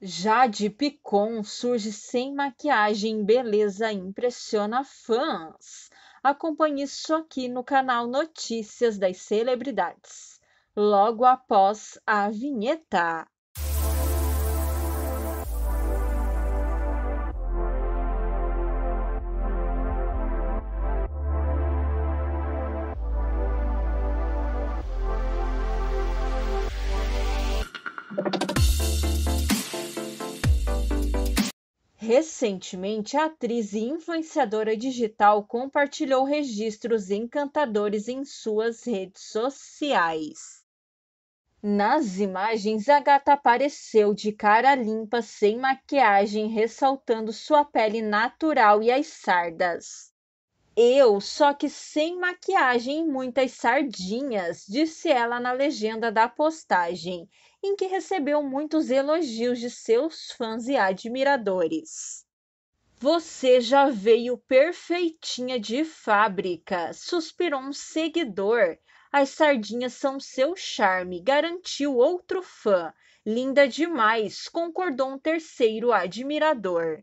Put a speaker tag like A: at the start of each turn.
A: Jade Picon surge sem maquiagem, beleza impressiona fãs. Acompanhe isso aqui no canal Notícias das Celebridades, logo após a vinheta. Recentemente, a atriz e influenciadora digital compartilhou registros encantadores em suas redes sociais. Nas imagens, a gata apareceu de cara limpa, sem maquiagem, ressaltando sua pele natural e as sardas eu, só que sem maquiagem e muitas sardinhas, disse ela na legenda da postagem, em que recebeu muitos elogios de seus fãs e admiradores. Você já veio perfeitinha de fábrica, suspirou um seguidor. As sardinhas são seu charme, garantiu outro fã. Linda demais, concordou um terceiro admirador.